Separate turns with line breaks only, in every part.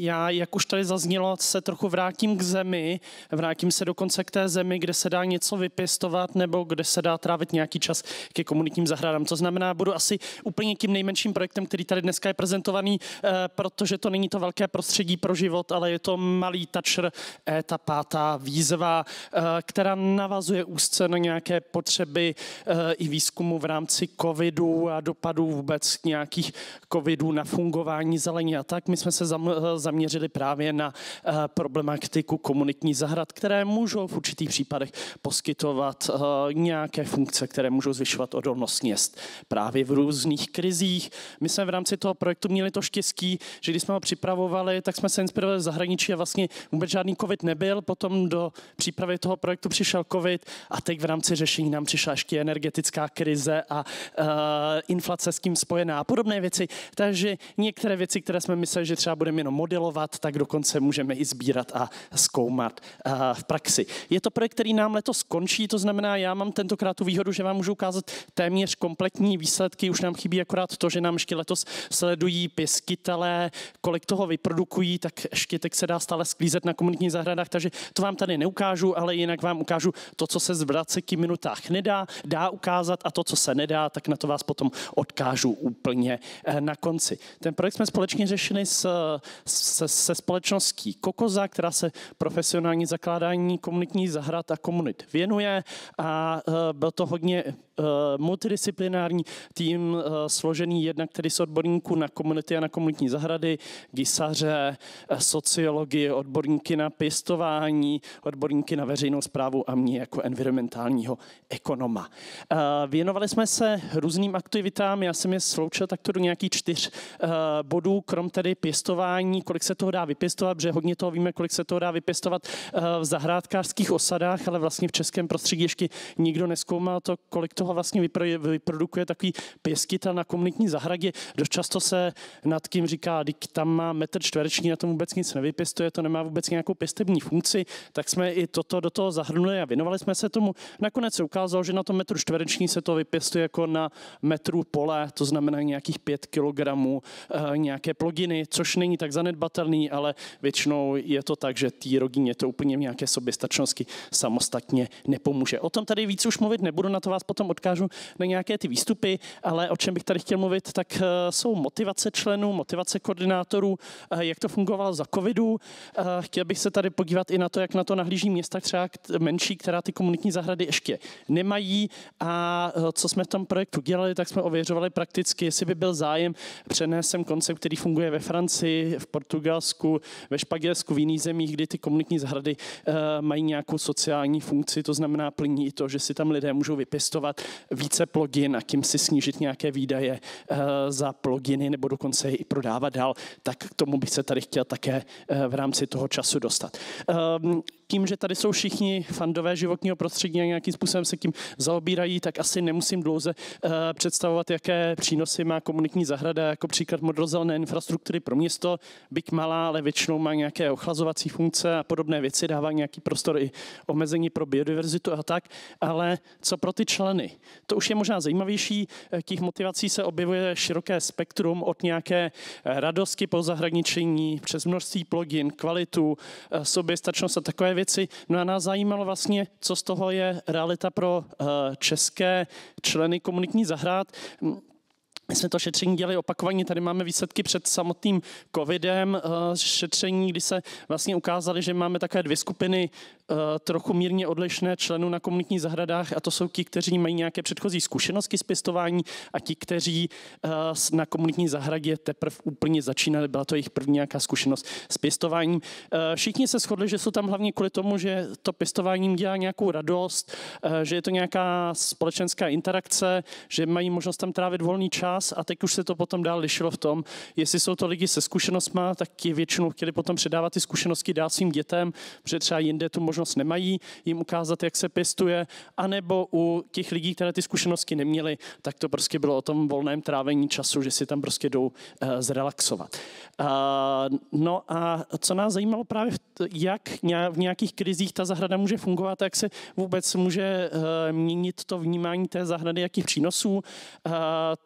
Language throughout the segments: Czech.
Já, jak už tady zaznělo, se trochu vrátím k zemi, vrátím se dokonce k té zemi, kde se dá něco vypěstovat nebo kde se dá trávit nějaký čas ke komunitním zahradám. To znamená, budu asi úplně tím nejmenším projektem, který tady dneska je prezentovaný, eh, protože to není to velké prostředí pro život, ale je to malý toucher, eh, ta pátá výzva, eh, která navazuje úzce na nějaké potřeby i výzkumu v rámci covidu a dopadů vůbec nějakých covidů na fungování zeleně a tak. My jsme se zam, zaměřili právě na eh, problematiku komunitní zahrad, které můžou v určitých případech poskytovat eh, nějaké funkce, které můžou zvyšovat odolnost měst právě v různých krizích. My jsme v rámci toho projektu měli to štěstí, že když jsme ho připravovali, tak jsme se inspirovali v zahraničí a vlastně vůbec žádný covid nebyl. Potom do přípravy toho projektu přišel covid a teď v rámci řešení nám přišla ještě energetická krize a uh, inflace s tím spojená a podobné věci. Takže některé věci, které jsme mysleli, že třeba budeme jenom model modelovat, tak dokonce můžeme i sbírat a zkoumat v praxi. Je to projekt, který nám letos skončí, to znamená, já mám tentokrát tu výhodu, že vám můžu ukázat téměř kompletní výsledky, už nám chybí akorát to, že nám ještě letos sledují pěstitelé, kolik toho vyprodukují, tak štětek se dá stále sklízet na komunitních zahradách, takže to vám tady neukážu, ale jinak vám ukážu to, co se v 20 minutách nedá, dá ukázat a to, co se nedá, tak na to vás potom odkážu úplně eh, na konci. Ten projekt jsme společně řešili s, s se, se společností Kokoza, která se profesionální zakládání komunitní zahrad a komunit věnuje a e, byl to hodně Eh, multidisciplinární tým eh, složený jednak tedy z odborníků na komunity a na komunitní zahrady, gisaře, eh, sociologii, odborníky na pěstování, odborníky na veřejnou zprávu a mě jako environmentálního ekonoma. Věnovali jsme se různým aktivitám, já jsem je sloučil takto do nějakých čtyř bodů, krom tedy pěstování, kolik se toho dá vypěstovat, protože hodně toho víme, kolik se toho dá vypěstovat v zahrádkářských osadách, ale vlastně v českém prostředí ještě nikdo neskoumal to, kolik toho toho vlastně vyprodukuje takový pěskytel na komunitní zahradě. Dost často se nad tím říká, když tam má metr čtvereční, na tom vůbec nic nevypěstuje, to nemá vůbec nějakou pěstební funkci, tak jsme i toto do toho zahrnuli a věnovali jsme se tomu. Nakonec se ukázalo, že na tom metru čtvereční se to vypěstuje jako na metru pole, to znamená nějakých 5 kg eh, nějaké plodiny, což není tak zanedbatelný, ale většinou je to tak, že té rodině to úplně v nějaké soběstačnosti samostatně nepomůže. O tom tady víc už mluvit nebudu, na to vás potom odkážu na nějaké ty výstupy, ale o čem bych tady chtěl mluvit, tak eh, jsou motivace členů, motivace koordinátorů, eh, jak to fungovalo za covidu. Eh, chtěl bych se tady podívat i na to, jak na to nahlíží města třeba menší, která ty komunitní zahrady ještě nemají a co jsme v tom projektu dělali, tak jsme ověřovali prakticky, jestli by byl zájem přenést koncept, který funguje ve Francii, v Portugalsku, ve Španělsku, v jiných zemích, kdy ty komunitní zahrady mají nějakou sociální funkci, to znamená plní to, že si tam lidé můžou vypěstovat více plugin a tím si snížit nějaké výdaje eh, za pluginy nebo dokonce je i prodávat dál, tak k tomu bych se tady chtěl také eh, v rámci toho času dostat ehm, tím, že tady jsou všichni fandové životního prostředí a nějakým způsobem se tím zaobírají, tak asi nemusím dlouze eh, představovat, jaké přínosy má komunitní zahrada, jako příklad modrozelné infrastruktury pro město, byť malá, ale většinou má nějaké ochlazovací funkce a podobné věci, dává nějaký prostor i omezení pro biodiverzitu a tak, ale co pro ty členy? To už je možná zajímavější. Eh, těch motivací se objevuje široké spektrum od nějaké eh, radosti po zahraničení přes množství plugin, kvalitu, eh, soběstačnost a takové věci. No a nás zajímalo vlastně, co z toho je realita pro české členy komunitní zahrad hm, jsme to šetření dělali opakovaně, tady máme výsledky před samotným covidem, šetření, kdy se vlastně ukázali, že máme takové dvě skupiny Eh, trochu mírně odlišné členů na komunitních zahradách a to jsou ti, kteří mají nějaké předchozí zkušenosti s pěstování a ti, kteří eh, na komunitní zahradě teprve úplně začínali, byla to jejich první nějaká zkušenost s pěstováním. Eh, všichni se shodli, že jsou tam hlavně kvůli tomu, že to pěstování dělá nějakou radost, že je to nějaká společenská interakce, že mají možnost tam trávit volný čas a teď už se to potom dál lišilo v tom, jestli jsou to lidi se zkušenostmi, tak je většinou chtěli potom předávat ty zkušenosti dát svým dětem, protože třeba jinde tu možnost možnost nemají jim ukázat, jak se pěstuje, anebo u těch lidí, které ty zkušenosti neměli, tak to prostě bylo o tom volném trávení času, že si tam prostě jdou eh, zrelaxovat. Eh, no a co nás zajímalo právě, jak v nějakých krizích ta zahrada může fungovat, jak se vůbec může eh, měnit to vnímání té zahrady, jakých přínosů.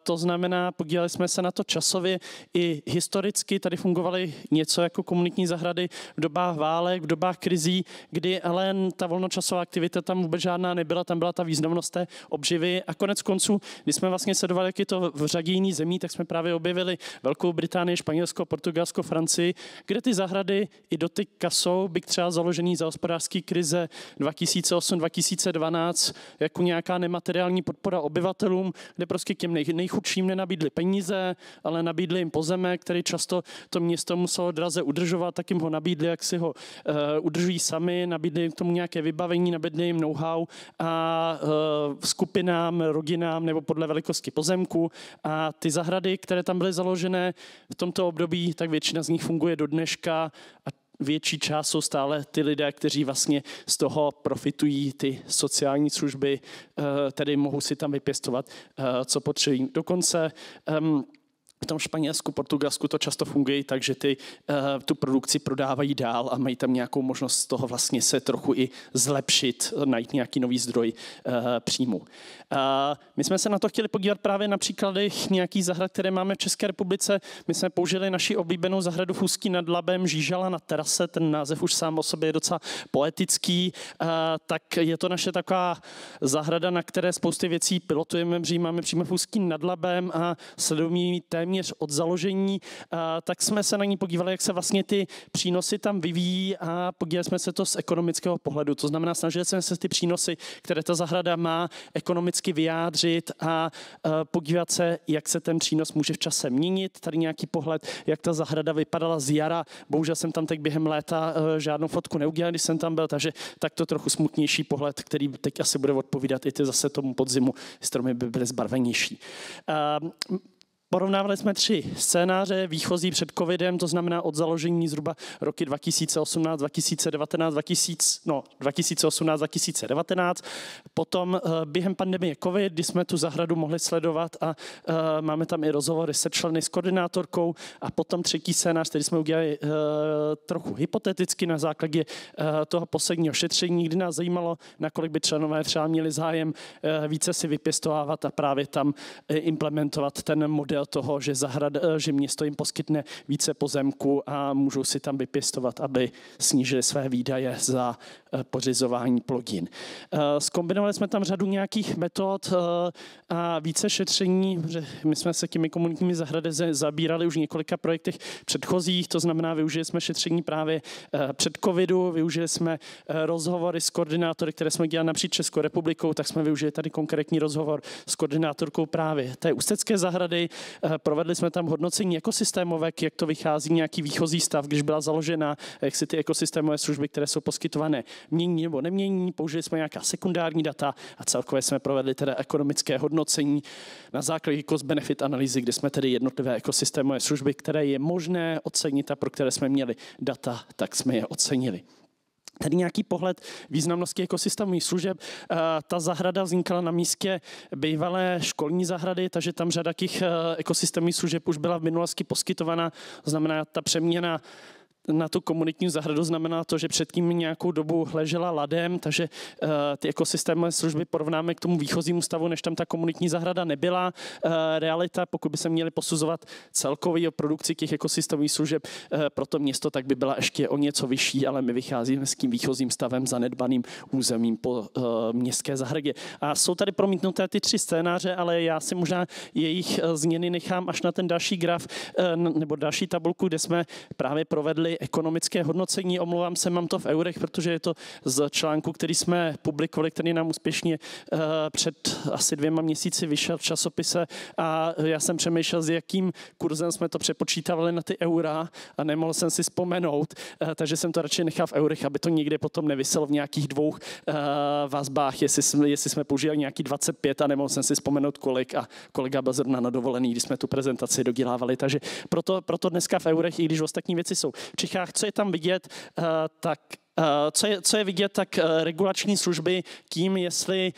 To znamená, podívali jsme se na to časově i historicky. Tady fungovaly něco jako komunitní zahrady v dobách válek, v dobách krizí, kdy ale ta volnočasová aktivita tam vůbec žádná nebyla, tam byla ta významnost té obživy a konec konců, když jsme vlastně sledovali, jak je to v řadě jiných zemí, tak jsme právě objevili Velkou Británii, Španělsko, Portugalsko, Francii, kde ty zahrady i do ty kasou, byk třeba založený za hospodářský krize 2008-2012, jako nějaká nemateriální podpora obyvatelům, kde prostě těm nej, nejchudším nenabídli peníze, ale nabídli jim pozemek, který často to město muselo draze udržovat, tak jim ho nabídli, jak si ho uh, udržují sami, nabídli jim k tomu nějaké vybavení, nabídne jim know-how a uh, skupinám, rodinám nebo podle velikosti pozemku. A ty zahrady, které tam byly založené v tomto období, tak většina z nich funguje do dneška a větší část jsou stále ty lidé, kteří vlastně z toho profitují ty sociální služby, eh, tedy mohou si tam vypěstovat, eh, co potřebují. Dokonce um, v tom Španělsku, Portugalsku to často funguje tak, že ty, eh, tu produkci prodávají dál a mají tam nějakou možnost z toho vlastně se trochu i zlepšit, najít nějaký nový zdroj eh, příjmu. My jsme se na to chtěli podívat právě na příkladech nějakých zahrad, které máme v České republice. My jsme použili naši oblíbenou zahradu Fusky nad Labem, Žížala na terase, ten název už sám o sobě je docela poetický, eh, tak je to naše taková zahrada, na které spousty věcí pilotujeme, máme přímo Fusky nad Labem a sledujeme téměř téměř od založení, eh, tak jsme se na ní podívali, jak se vlastně ty přínosy tam vyvíjí a podívali jsme se to z ekonomického pohledu. To znamená, snažili jsme se ty přínosy, které ta zahrada má, ekonomicky vyjádřit a eh, podívat se, jak se ten přínos může v čase měnit. Tady nějaký pohled, jak ta zahrada vypadala z jara. Bohužel jsem tam teď během léta eh, žádnou fotku neudělal, když jsem tam byl, takže tak to trochu smutnější pohled, který teď asi bude odpovídat i ty zase tomu podzimu. Stromy by byly zbarvenější. Porovnávali jsme tři scénáře výchozí před covidem, to znamená od založení zhruba roky 2018, 2019, 2000, no, 2018, 2019. Potom eh, během pandemie covid, kdy jsme tu zahradu mohli sledovat a uh, máme tam i rozhovory se členy s koordinátorkou a potom třetí scénář, který jsme udělali uh, trochu hypoteticky na základě uh, toho posledního šetření, kdy nás zajímalo, nakolik by členové třeba měli zájem více si vypěstovávat a právě tam implementovat ten model toho, že, zahrada, eh, že město jim poskytne více pozemku a můžou si tam vypěstovat, aby snížili své výdaje za eh, pořizování plodin. Skombinovali eh, jsme tam řadu nějakých metod a více šetření, že my jsme se těmi komunitními zahrady zabírali už v několika projektech předchozích, to znamená, využili jsme šetření právě před covidu, využili jsme rozhovory s koordinátory, které jsme dělali napříč Českou republikou, tak jsme využili tady konkrétní rozhovor s koordinátorkou právě té ústecké zahrady, Eh, provedli jsme tam hodnocení ekosystémovek, jak to vychází nějaký výchozí stav, když byla založena, jak si ty ekosystémové služby, které jsou poskytované, mění nebo nemění. Použili jsme nějaká sekundární data a celkově jsme provedli teda ekonomické hodnocení na základě cost-benefit analýzy, kde jsme tedy jednotlivé ekosystémové služby, které je možné ocenit a pro které jsme měli data, tak jsme je ocenili. Tady nějaký pohled významnosti ekosystémových služeb. Eh, ta zahrada vznikala na místě bývalé školní zahrady, takže tam řada těch eh, ekosystémů služeb už byla v minulosti poskytovaná. To znamená, ta přeměna na tu komunitní zahradu znamená to, že předtím nějakou dobu ležela ladem, takže eh, ty ekosystémové služby porovnáme k tomu výchozímu stavu, než tam ta komunitní zahrada nebyla. Eh, realita, pokud by se měli posuzovat celkový o produkci těch ekosystémových služeb eh, pro to město, tak by byla ještě o něco vyšší, ale my vycházíme s tím výchozím stavem zanedbaným územím po městské zahradě. A jsou tady promítnuté ty tři scénáře, ale já si možná jejich změny nechám až na ten další graf nebo další tabulku, kde jsme právě provedli ekonomické hodnocení. Omlouvám se, mám to v eurech, protože je to z článku, který jsme publikovali, který nám úspěšně eh, před asi dvěma měsíci vyšel v časopise a já jsem přemýšlel, s jakým kurzem jsme to přepočítávali na ty eura a nemohl jsem si vzpomenout, eh, takže jsem to radši nechal v eurech, aby to nikde potom nevyselo v nějakých dvou eh, vazbách, jestli jsme, jestli jsme používali nějaký 25 a nemohl jsem si vzpomenout kolik a kolega byl zrovna na dovolený, když jsme tu prezentaci dodělávali, takže proto, proto dneska v eurech, i když ostatní věci jsou Čechách, co je tam vidět, eh, tak Eh, co je, co je vidět, tak eh, regulační služby tím, jestli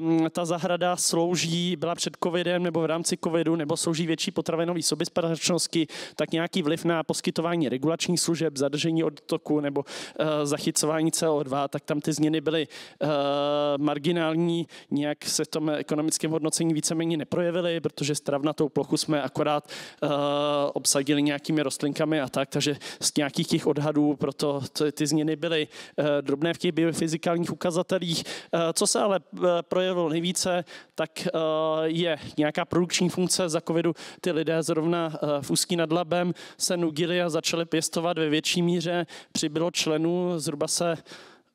um, ta zahrada slouží, byla před covidem nebo v rámci covidu, nebo slouží větší potravinové soběspadačnosti, tak nějaký vliv na poskytování regulačních služeb, zadržení odtoku nebo uh, zachycování CO2, tak tam ty změny byly uh, marginální, nějak se v tom ekonomickém hodnocení víceméně neprojevily, protože stravnatou plochu jsme akorát uh, obsadili nějakými rostlinkami a tak, takže z nějakých těch odhadů proto ty změny byly byly eh, drobné vtipy v fyzikálních ukazatelích. Eh, co se ale eh, projevilo nejvíce, tak je nějaká produkční funkce. Za covidu ty lidé zrovna v Ústí nad Labem se nudili a začali pěstovat ve větší míře. Přibylo členů, zhruba se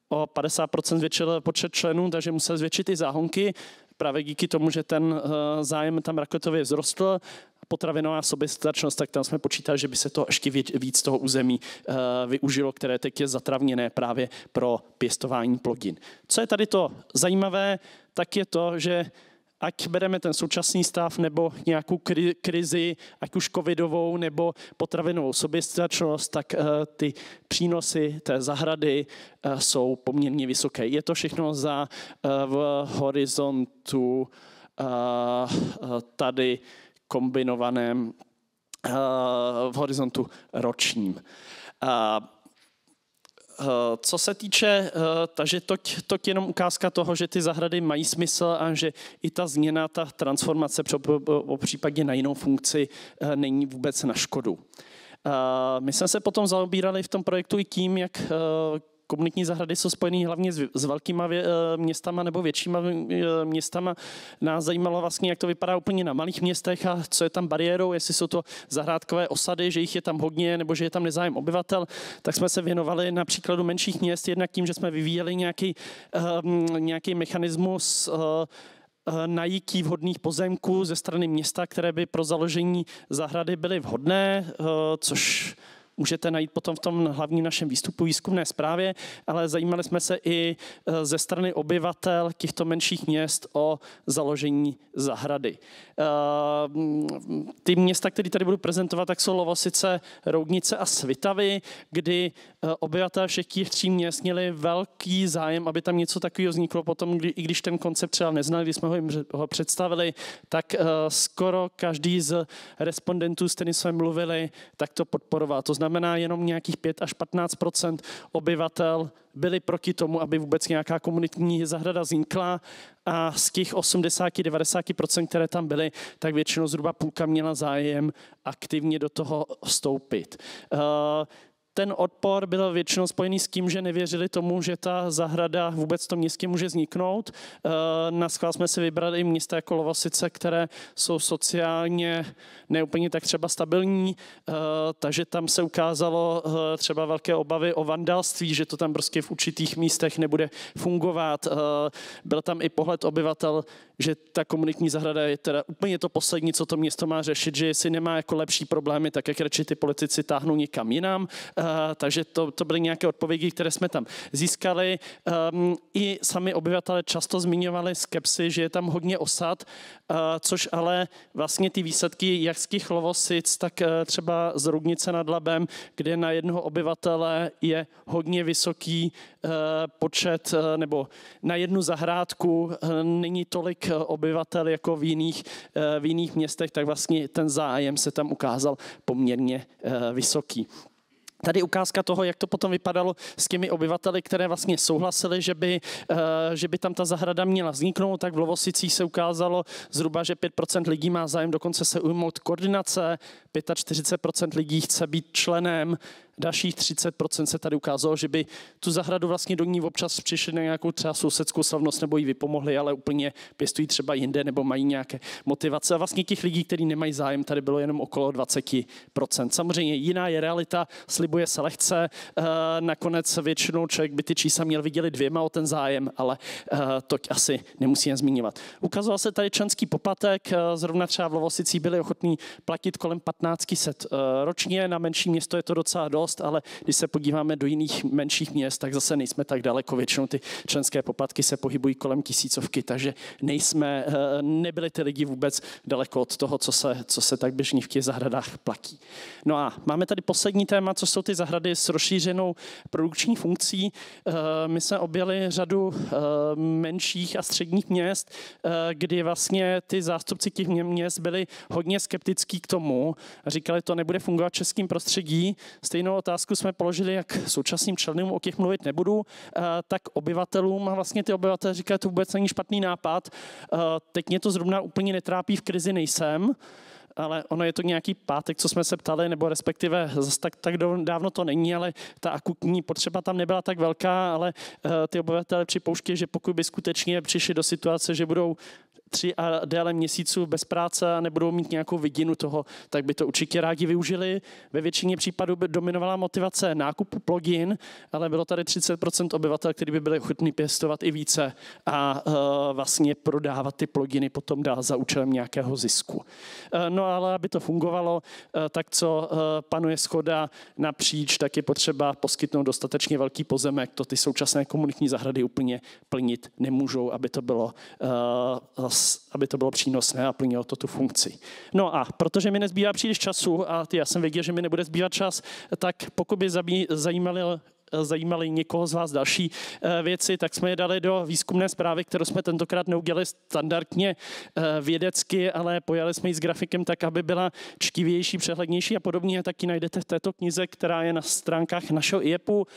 o 50% zvětšil počet členů, takže musel zvětšit i záhonky právě díky tomu, že ten eh, zájem tam raketově vzrostl, potravinová soběstačnost, tak tam jsme počítali, že by se to ještě víc toho území eh, využilo, které teď je zatravněné právě pro pěstování plodin. Co je tady to zajímavé, tak je to, že ať bereme ten současný stav nebo nějakou kri- krizi, ať už covidovou nebo potravinovou soběstačnost, tak uh, ty přínosy té zahrady uh, jsou poměrně vysoké. Je to všechno za uh, v horizontu tady kombinovaném v horizontu ročním. Eh, co se týče, eh, takže to, to jenom ukázka toho, že ty zahrady mají smysl a že i ta změna, ta transformace o případě na jinou funkci eh, není vůbec na škodu. My jsme se potom zaobírali v tom projektu i tím, jak komunitní zahrady jsou spojené hlavně s, s velkýma vě, eh, městama nebo většíma eh, městama. Nás zajímalo vlastně, jak to vypadá úplně na malých městech a co je tam bariérou, jestli jsou to zahrádkové osady, že jich je tam hodně nebo že je tam nezájem obyvatel. Tak jsme se věnovali na příkladu menších měst jednak tím, že jsme vyvíjeli nějaký, ehm, nějaký mechanismus eh, najítí vhodných pozemků ze strany města, které by pro založení zahrady byly vhodné, což můžete najít potom v tom hlavním našem výstupu výzkumné zprávě, ale zajímali jsme se i eh, ze strany obyvatel těchto menších měst o založení zahrady. Eh, ty města, které tady budu prezentovat, tak jsou Lovosice, Roudnice a Svitavy, kdy eh, obyvatel všech těch tří měst měli velký zájem, aby tam něco takového vzniklo potom, kdy, i když ten koncept třeba neznali, když jsme ho, jim, ho představili, tak skoro každý z respondentů, s kterými jsme mluvili, tak to podporoval. To znamená, znamená jenom nějakých 5 až 15 obyvatel byli proti tomu, aby vůbec nějaká komunitní zahrada vznikla a z těch 80-90%, které tam byly, tak většinou zhruba půlka měla zájem aktivně do toho vstoupit. Eh, ten odpor byl většinou spojený s tím, že nevěřili tomu, že ta zahrada vůbec v tom městě může vzniknout. Eh, na schvál jsme si vybrali i města jako Lovosice, které jsou sociálně neúplně tak třeba stabilní, eh, takže tam se ukázalo eh, třeba velké obavy o vandalství, že to tam prostě v určitých místech nebude fungovat. Byl tam i pohled obyvatel, že ta komunitní zahrada je teda úplně to poslední, co to město má řešit, že jestli nemá jako lepší problémy, tak jak radši ty politici táhnou někam jinam. Uh, Eh, takže to, to byly nějaké odpovědi, které jsme tam získali. Um, I sami obyvatelé často zmiňovali skepsy, že je tam hodně osad, uh, což ale vlastně ty výsledky těch lovosic, tak uh, třeba z Rudnice nad Labem, kde na jednoho obyvatele je hodně vysoký uh, počet, uh, nebo na jednu zahrádku uh, není tolik obyvatel jako v jiných, uh, v jiných městech, tak vlastně ten zájem se tam ukázal poměrně uh, vysoký. Tady ukázka toho, jak to potom vypadalo s těmi obyvateli, které vlastně souhlasili, že by, eh, že by tam ta zahrada měla vzniknout, tak v Lovosicích se ukázalo zhruba, že 5% lidí má zájem dokonce se ujmout koordinace, 45% lidí chce být členem, dalších 30% se tady ukázalo, že by tu zahradu vlastně do ní občas přišli na nějakou třeba sousedskou slavnost nebo ji vypomohli, ale úplně pěstují třeba jinde nebo mají nějaké motivace. A vlastně těch lidí, kteří nemají zájem, tady bylo jenom okolo 20%. Samozřejmě jiná je realita, slibuje se lehce, eh, nakonec většinou člověk by ty čísla měl viděli dvěma o ten zájem, ale eh, to asi nemusíme zmiňovat. Ukazoval se tady členský poplatek, eh, zrovna třeba v Lovosicí byli ochotní platit kolem 1500 ročně, na menší město je to docela dost, dost, ale když se podíváme do jiných menších měst, tak zase nejsme tak daleko. Většinou ty členské poplatky se pohybují kolem tisícovky, takže nejsme, eh, nebyli ty lidi vůbec daleko od toho, co se, co se tak běžně v těch zahradách platí. No a máme tady poslední téma, co jsou ty zahrady s rozšířenou produkční funkcí. Eh, my jsme objeli řadu eh, menších a středních měst, kdy vlastně ty zástupci těch měst byli hodně skeptický k tomu říkali, to nebude fungovat v českým prostředí. Stejnou Stejnou otázku jsme položili jak současným členům, o těch mluvit nebudu, eh, tak obyvatelům. A vlastně ty obyvatelé říkají, to vůbec není špatný nápad. Eh, teď mě to zrovna úplně netrápí, v krizi nejsem ale ono je to nějaký pátek, co jsme se ptali, nebo respektive zase tak, tak dávno to není, ale ta akutní potřeba tam nebyla tak velká, ale uh, ty obyvatele připouští, že pokud by skutečně přišli do situace, že budou tři a déle měsíců bez práce a nebudou mít nějakou vidinu toho, tak by to určitě rádi využili. Ve většině případů by dominovala motivace nákupu plugin, ale bylo tady 30% obyvatel, kteří by byli ochotní pěstovat i více a uh, vlastně prodávat ty pluginy potom dál za účelem nějakého zisku. Uh, no ale aby to fungovalo, eh, tak co eh, panuje schoda napříč, tak je potřeba poskytnout dostatečně velký pozemek. To ty současné komunitní zahrady úplně plnit nemůžou, aby to bylo, eh, aby to bylo přínosné a plnilo to tu funkci. No a protože mi nezbývá příliš času a já jsem věděl, že mi nebude zbývat čas, tak pokud by zajímaly Eh, zajímaly někoho z vás další eh, věci, tak jsme je dali do výzkumné zprávy, kterou jsme tentokrát neudělali standardně eh, vědecky, ale pojali jsme ji s grafikem tak, aby byla čtivější, přehlednější a podobně. Taky najdete v této knize, která je na stránkách našeho IEPu.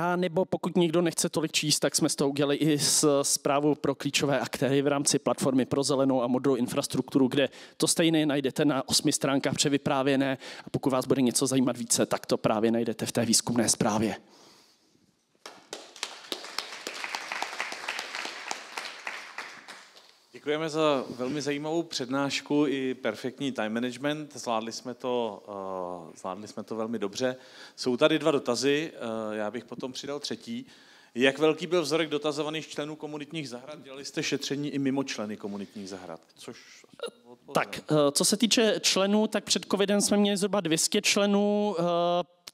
A nebo pokud někdo nechce tolik číst, tak jsme z toho udělali i s zprávu pro klíčové aktéry v rámci platformy pro zelenou a modrou infrastrukturu, kde to stejné najdete na osmi stránkách převyprávěné a pokud vás bude něco zajímat více, tak to právě najdete v té výzkumné zprávě.
Děkujeme za velmi zajímavou přednášku i perfektní time management. Zvládli jsme to, eh, zvládli jsme to velmi dobře. Jsou tady dva dotazy, eh, já bych potom přidal třetí. Jak velký byl vzorek dotazovaných členů komunitních zahrad? Dělali jste
šetření i mimo členy komunitních zahrad? Což tak, eh, co se týče členů, tak před covidem jsme měli zhruba 200 členů,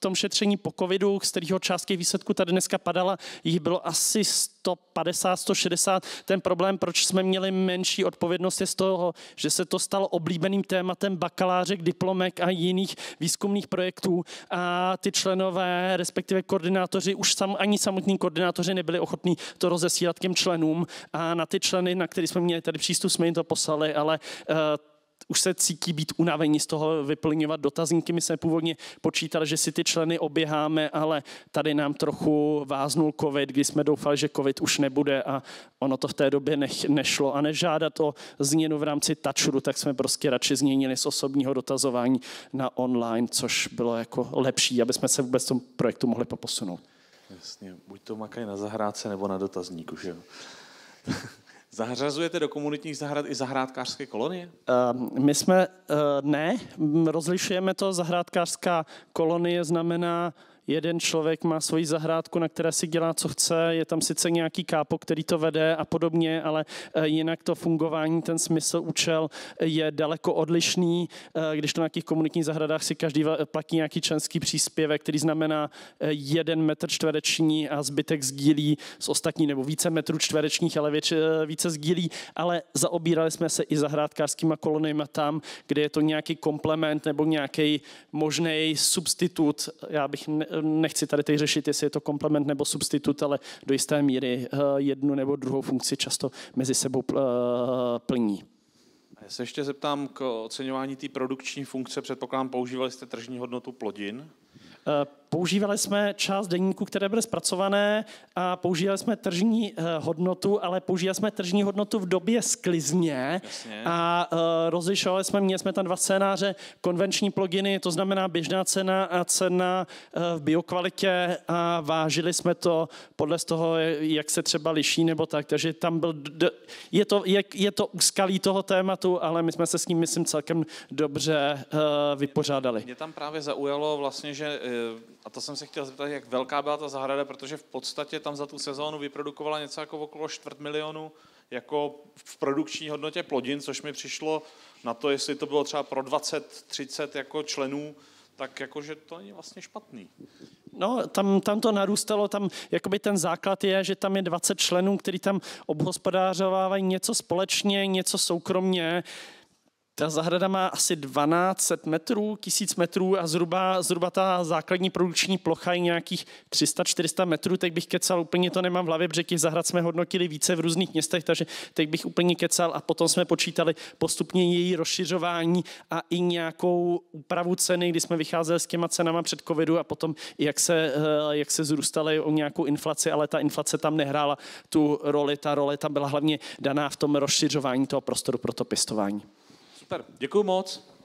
tom šetření po covidu, z kterého částky výsledku tady dneska padala, jich bylo asi 150, 160. Ten problém, proč jsme měli menší odpovědnost, je z toho, že se to stalo oblíbeným tématem bakalářek, diplomek a jiných výzkumných projektů a ty členové, respektive koordinátoři, už sam, ani samotní koordinátoři nebyli ochotní to rozesílat těm členům a na ty členy, na které jsme měli tady přístup, jsme jim to poslali, ale uh, už se cítí být unavení z toho vyplňovat dotazníky. My jsme původně počítali, že si ty členy oběháme, ale tady nám trochu váznul covid, kdy jsme doufali, že covid už nebude a ono to v té době nech, nešlo. A nežádat o změnu v rámci tačuru, tak jsme prostě radši změnili z osobního dotazování na online, což bylo jako lepší, aby jsme se vůbec tom projektu mohli poposunout.
Jasně, buď to makaj na zahrádce nebo na dotazníku, že jo?
Zahřazujete do komunitních zahrad i zahrádkářské kolonie? Ehm, my jsme, eh, ne, rozlišujeme to, zahrádkářská kolonie znamená jeden člověk má svoji zahrádku, na které si dělá, co chce, je tam sice nějaký kápo, který to vede a podobně, ale eh, jinak to fungování, ten smysl, účel eh, je daleko odlišný. Eh, když to na nějakých komunitních zahradách si každý platí nějaký členský příspěvek, který znamená jeden metr čtvereční a zbytek sdílí s ostatní nebo více metrů čtverečních, ale větši, více sdílí, ale zaobírali jsme se i zahrádkářskýma kolonima tam, kde je to nějaký komplement nebo nějaký možný substitut, já bych ne, nechci tady teď řešit, jestli je to komplement nebo substitut, ale do jisté míry eh, jednu nebo druhou funkci často mezi sebou eh, plní.
Já se ještě zeptám k oceňování té produkční funkce. Předpokládám, používali jste tržní hodnotu plodin?
Eh, používali jsme část denníku, které byly zpracované a používali jsme tržní eh, hodnotu, ale používali jsme tržní hodnotu v době sklizně a eh, rozlišovali jsme, měli jsme tam dva scénáře, konvenční pluginy, to znamená běžná cena a cena v biokvalitě a vážili jsme to podle toho, jak se třeba liší nebo tak, takže tam byl, je to, je, je to úskalí toho tématu, ale my jsme se s ním, myslím, celkem dobře vypořádali. Mě
tam právě zaujalo vlastně, že Eh, a to jsem se chtěl zeptat, jak velká byla ta zahrada, protože v podstatě tam za tu sezónu vyprodukovala něco jako okolo čtvrt milionu jako v produkční hodnotě plodin, což mi přišlo na to, jestli to bylo třeba pro 20-30 jako členů, tak jakože to není vlastně špatný.
No, tam, tam to narůstalo, tam jakoby ten základ je, že tam je 20 členů, který tam obhospodářovávají něco společně, něco soukromně, ta zahrada má asi 1200 metrů, 1000 metrů a zhruba, zhruba ta základní produkční plocha je nějakých 300-400 metrů. Teď bych kecal, úplně to nemám v hlavě, protože těch zahrad jsme hodnotili více v různých městech, takže teď bych úplně kecal a potom jsme počítali postupně její rozšiřování a i nějakou úpravu ceny, kdy jsme vycházeli s těma cenama před covidu a potom jak se, eh, jak se zrůstaly o nějakou inflaci, ale ta inflace tam nehrála tu roli. Ta role tam byla hlavně daná v tom rozšiřování toho prostoru pro to pěstování. Super, děkuji moc.